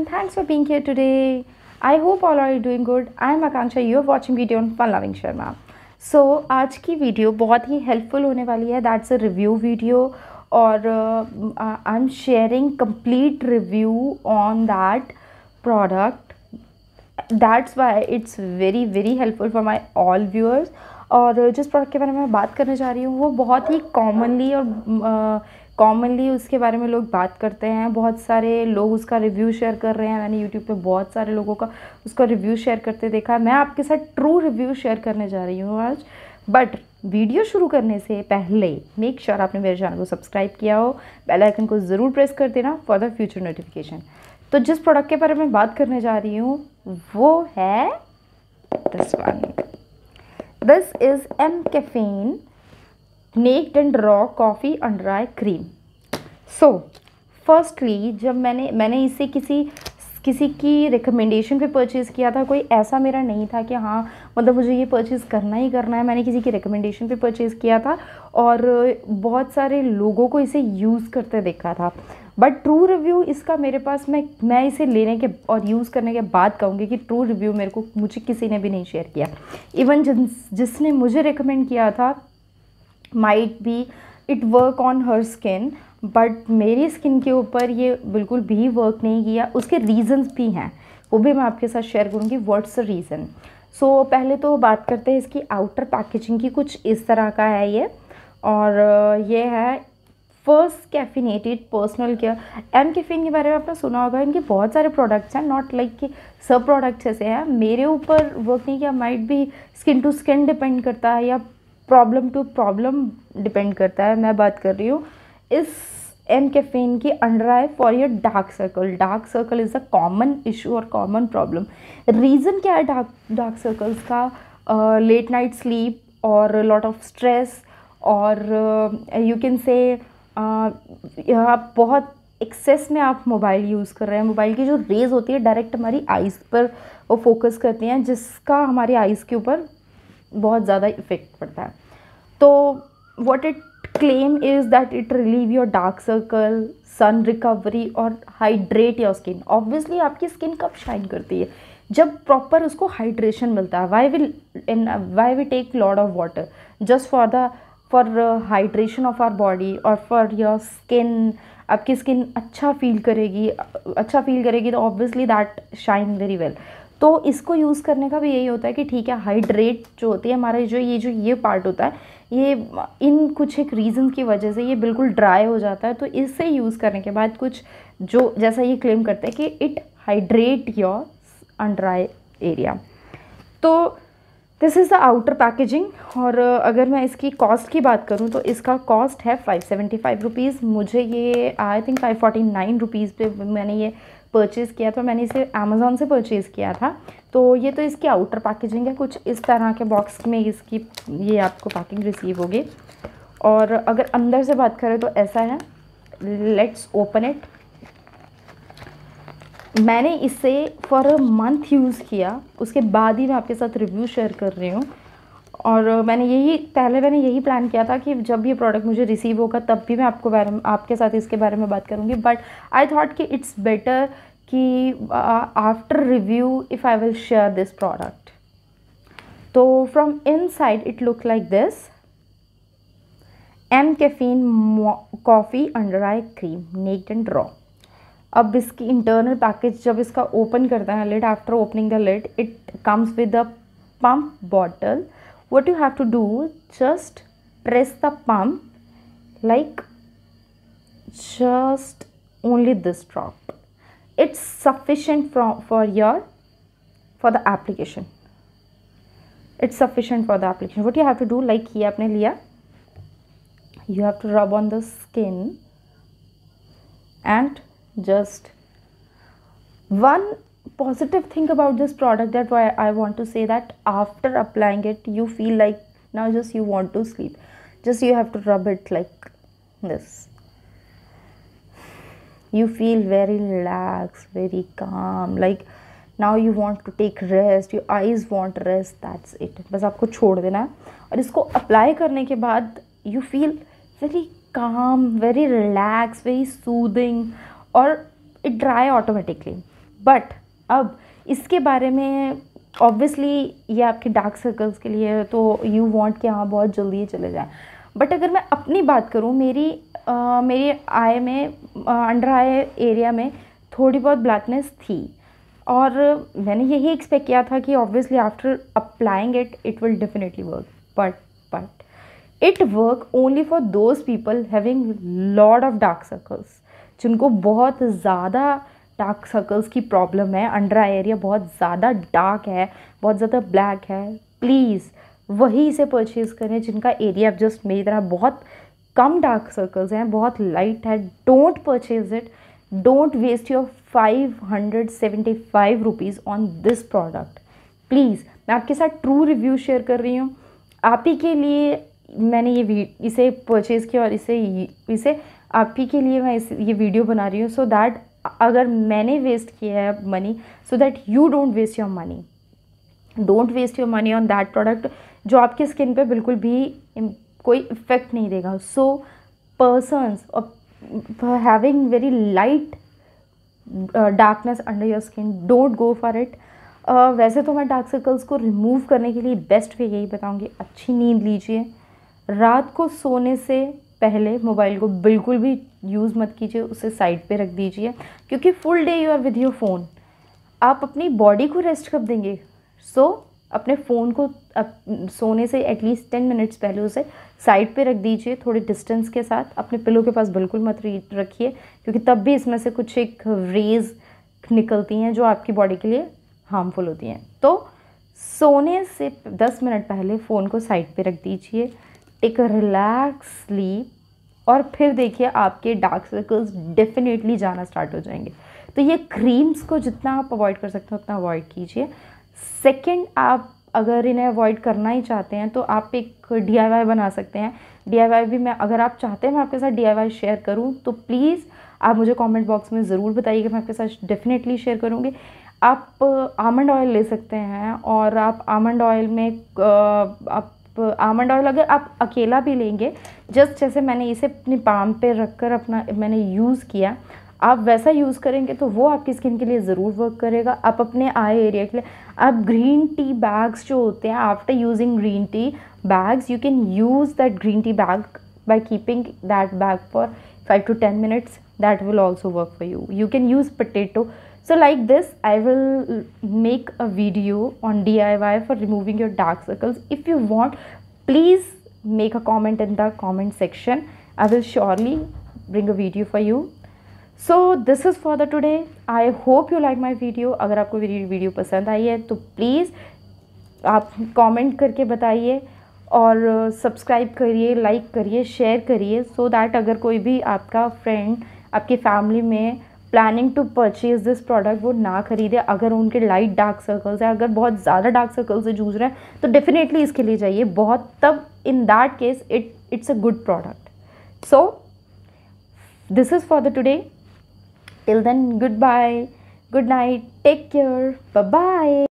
everyone. Thanks for being here today. I hope all are doing good. I am Akanksha. You are watching video on Fun Loving Sharma. So so, आज की video बहुत ही helpful होने वाली है that's a review video और I am sharing complete review on that product that's why it's very very helpful for my all viewers और जिस product के बारे में मैं बात करने जा रही हूँ वो बहुत ही कॉमनली और uh, कॉमनली उसके बारे में लोग बात करते हैं बहुत सारे लोग उसका रिव्यू शेयर कर रहे हैं मैंने यूट्यूब पे बहुत सारे लोगों का उसका रिव्यू शेयर करते देखा मैं आपके साथ ट्रू रिव्यू शेयर करने जा रही हूँ आज बट वीडियो शुरू करने से पहले मेक श्योर sure आपने मेरे चैनल को सब्सक्राइब किया हो बेल आइकन को ज़रूर प्रेस कर देना फॉर द फ्यूचर नोटिफिकेशन तो जिस प्रोडक्ट के बारे में बात करने जा रही हूँ वो है this one this is M caffeine naked and raw coffee under eye cream so firstly जब मैंने मैंने इसे किसी किसी की रिकमेंडेशन पे परचेज़ किया था कोई ऐसा मेरा नहीं था कि हाँ मतलब मुझे ये परचेज़ करना ही करना है मैंने किसी की रिकमेंडेशन पे परचेज़ किया था और बहुत सारे लोगों को इसे यूज़ करते देखा था बट ट्रू रिव्यू इसका मेरे पास मैं मैं इसे लेने के और यूज़ करने के बाद कहूँगी कि ट्रू रिव्यू मेरे को मुझे किसी ने भी नहीं शेयर किया इवन जिस जिसने मुझे रिकमेंड किया था might be it work on her skin but मेरी स्किन के ऊपर ये बिल्कुल भी वर्क नहीं किया उसके रीज़न्स भी हैं वो भी मैं आपके साथ शेयर करूँगी व्हाट्स द रीज़न सो पहले तो बात करते हैं इसकी आउटर पैकेजिंग की कुछ इस तरह का है ये और ये है first caffeinated personal care M caffeine के बारे में आपने सुना होगा इनके बहुत सारे प्रोडक्ट्स हैं नॉट लाइक कि सब प्रोडक्ट्स ऐसे हैं मेरे ऊपर वर्क नहीं किया माइट भी स्किन टू स्किन डिपेंड करता है या प्रॉब्लम टू प्रॉब्लम डिपेंड करता है मैं बात कर रही हूँ इस एम कैफेन की under eye for your dark circle dark circle is a common issue और कॉमन प्रॉब्लम रीज़न क्या है डार्क डार्क सर्कल्स का लेट नाइट स्लीप और लॉट ऑफ स्ट्रेस और यू कैन से आप बहुत एक्सेस में आप मोबाइल यूज़ कर रहे हैं मोबाइल की जो रेज़ होती है डायरेक्ट हमारी आइज़ पर वो फोकस करती हैं जिसका हमारी आइज़ के ऊपर बहुत ज़्यादा इफ़ेक्ट पड़ता है तो what it claim is that it relieve your dark circle sun recovery और हाइड्रेट योर स्किन ऑब्वियसली आपकी स्किन कब शाइन करती है जब प्रॉपर उसको हाइड्रेशन मिलता है why will in why we take lot of water just for the for hydration of our body और फॉर योर स्किन आपकी स्किन अच्छा फील करेगी अच्छा फील करेगी तो obviously that shine very well तो इसको यूज़ करने का भी यही होता है कि ठीक है हाइड्रेट जो होती है हमारा जो ये जो ये पार्ट होता है ये इन कुछ एक रीज़न की वजह से ये बिल्कुल ड्राई हो जाता है तो इससे यूज़ करने के बाद कुछ जो जैसा ये क्लेम करते हैं कि it hydrate your under eye area तो this is the outer packaging और अगर मैं इसकी कॉस्ट की बात करूँ तो इसका कॉस्ट है फाइव सेवेंटी फाइव रुपीज़ मुझे ये I think five forty nine rupees पर मैंने ये परचेज़ किया था मैंने इसे अमेज़ोन से परचेज़ किया था तो ये तो इसकी आउटर पैकेजिंग है कुछ इस तरह के बॉक्स में इसकी ये आपको पैकिंग रिसीव होगी और अगर अंदर से बात करें तो ऐसा है लेट्स ओपन इट मैंने इसे फॉर अ मंथ यूज़ किया उसके बाद ही मैं आपके साथ रिव्यू शेयर कर रही हूँ और मैंने यही पहले मैंने यही प्लान किया था कि जब ये प्रोडक्ट मुझे रिसीव होगा तब भी मैं आपको बारे में आपके साथ इसके बारे में बात करूँगी बट आई थॉट कि इट्स बेटर कि after review if I will share this product तो from inside it look like this M caffeine coffee under eye cream naked and raw अब इसकी इंटरनल पैकेज जब इसका open करता है lid after opening the lid it comes with a pump bottle what you have to do just press the pump like just only this drop it's sufficient for, for your for the application it's sufficient for the application what you have to do like here apne liya you have to rub on the skin and just one positive thing about this product that why i want to say that after applying it you feel like now just you want to sleep just you have to rub it like this you feel very relaxed very calm like now you want to take rest. Your eyes want rest. That's it. बस आपको छोड़ देना है और इसको apply करने के बाद you feel very calm, very relaxed, very soothing. और it dry automatically. But अब इसके बारे में ऑब्वियसली ये आपके डार्क सर्कल्स के लिए तो यू वांट कि हाँ बहुत जल्दी चले जाए बट अगर मैं अपनी बात करूँ मेरी आ, मेरी आय में अंडर आय एरिया में थोड़ी बहुत ब्लैकनेस थी और मैंने यही एक्सपेक्ट किया था कि obviously after applying it it will definitely work but but it work only for those people having lot of dark circles जिनको बहुत ज़्यादा डार्क सर्कल्स की प्रॉब्लम है अंडर आई एरिया बहुत ज़्यादा डार्क है बहुत ज़्यादा ब्लैक है प्लीज़ वही से परचेज़ करें जिनका एरिया जस्ट मेरी तरह बहुत कम डार्क सर्कल्स हैं बहुत लाइट है don't purchase it don't waste your five hundred seventy five rupees on this product please मैं आपके साथ ट्रू रिव्यू शेयर कर रही हूँ आप ही के लिए मैंने ये इसे परचेज़ किया और इसे इसे आप ही के लिए मैं इस ये वीडियो बना रही हूँ सो दैट अगर मैंने वेस्ट किया है money so that you don't waste your money don't waste your money on that product जो आपकी स्किन पे बिल्कुल भी कोई इफ़ेक्ट नहीं देगा सो पर्सनस और having very light darkness under your skin don't go for it वैसे तो मैं डार्क सर्कल्स को रिमूव करने के लिए बेस्ट वे यही बताऊँगी अच्छी नींद लीजिए रात को सोने से पहले मोबाइल को बिल्कुल भी यूज़ मत कीजिए उसे साइड पे रख दीजिए क्योंकि full day you are with your phone आप अपनी बॉडी को रेस्ट कब देंगे सो so, अपने फ़ोन को अप, सोने से एटलीस्ट टेन मिनट्स पहले उसे साइड पे रख दीजिए थोड़े डिस्टेंस के साथ अपने पिलो के पास बिल्कुल मत रखिए क्योंकि तब भी इसमें से कुछ एक रेज़ निकलती हैं जो आपकी बॉडी के लिए हार्मफुल होती हैं तो सोने से दस मिनट पहले फ़ोन को साइड पे रख दीजिए टेक अ रिलैक्स स्लीप और फिर देखिए आपके डार्क सर्कल्स डेफिनेटली जाना स्टार्ट हो जाएंगे तो ये क्रीम्स को जितना आप अवॉइड कर सकते हो उतना अवॉइड कीजिए सेकेंड आप अगर इन्हें अवॉइड करना ही चाहते हैं तो आप एक डी बना सकते हैं डी भी मैं अगर आप चाहते हैं मैं आपके साथ डी शेयर करूँ तो प्लीज़ आप मुझे कमेंट बॉक्स में ज़रूर बताइएगा मैं आपके साथ डेफिनेटली शेयर करूँगी आप आमंड ऑयल ले सकते हैं और आप आमंड ऑयल में आप आमंड ऑयल अगर आप अकेला भी लेंगे जस्ट जैसे मैंने इसे अपनी पाम पे रख कर अपना मैंने यूज़ किया आप वैसा यूज़ करेंगे तो वो आपकी स्किन के लिए ज़रूर वर्क करेगा आप अपने आई एरिया के लिए आप ग्रीन टी बैग्स जो होते हैं after using green tea bags you can use that green tea bag by keeping that bag for five to ten minutes that will also work for you you can use potato so like this I will make a video on DIY for removing your dark circles if you want please make a comment in the comment section I will surely bring a video for you so this is for the today I hope you like my video अगर आपको मेरी video पसंद आई है तो please आप comment करके बताइए और सब्सक्राइब करिए लाइक करिए शेयर करिए सो दैट अगर कोई भी आपका फ्रेंड आपकी फैमिली में planning to purchase this product वो ना खरीदे अगर उनके लाइट डार्क सर्कल्स हैं अगर बहुत ज़्यादा डार्क सर्कल से जूझ रहे हैं तो डेफिनेटली इसके लिए जाइए बहुत तब in that case it it's a good product so this is for the today till then good bye good night take care bye